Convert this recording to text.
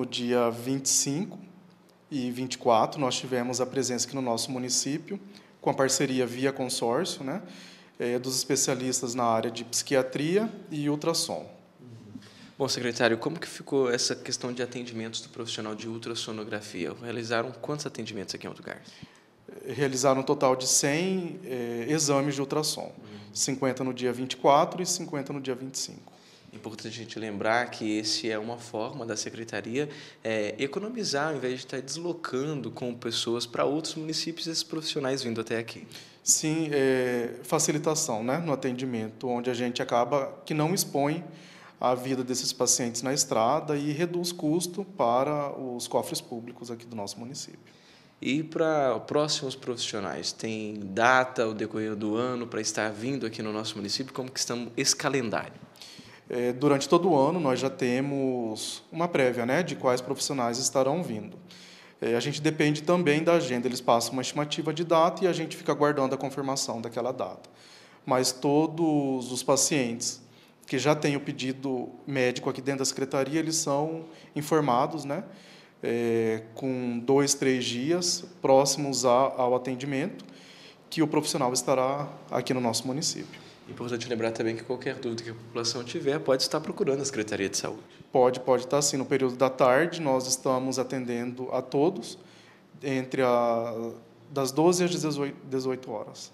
No dia 25 e 24, nós tivemos a presença aqui no nosso município, com a parceria via consórcio, né, é, dos especialistas na área de psiquiatria e ultrassom. Bom, secretário, como que ficou essa questão de atendimentos do profissional de ultrassonografia? Realizaram quantos atendimentos aqui em Alto Garças? Realizaram um total de 100 é, exames de ultrassom, uhum. 50 no dia 24 e 50 no dia 25. Importante a gente lembrar que esse é uma forma da secretaria é, economizar, ao invés de estar deslocando com pessoas para outros municípios, esses profissionais vindo até aqui. Sim, é, facilitação né, no atendimento, onde a gente acaba que não expõe a vida desses pacientes na estrada e reduz custo para os cofres públicos aqui do nosso município. E para próximos profissionais, tem data, o decorrer do ano, para estar vindo aqui no nosso município? Como que estamos esse calendário? É, durante todo o ano, nós já temos uma prévia né, de quais profissionais estarão vindo. É, a gente depende também da agenda, eles passam uma estimativa de data e a gente fica aguardando a confirmação daquela data. Mas todos os pacientes que já têm o pedido médico aqui dentro da secretaria, eles são informados, né? É, com dois, três dias próximos a, ao atendimento, que o profissional estará aqui no nosso município. Importante lembrar também que qualquer dúvida que a população tiver pode estar procurando a Secretaria de Saúde. Pode, pode estar sim. No período da tarde, nós estamos atendendo a todos, entre a, das 12 às 18 horas.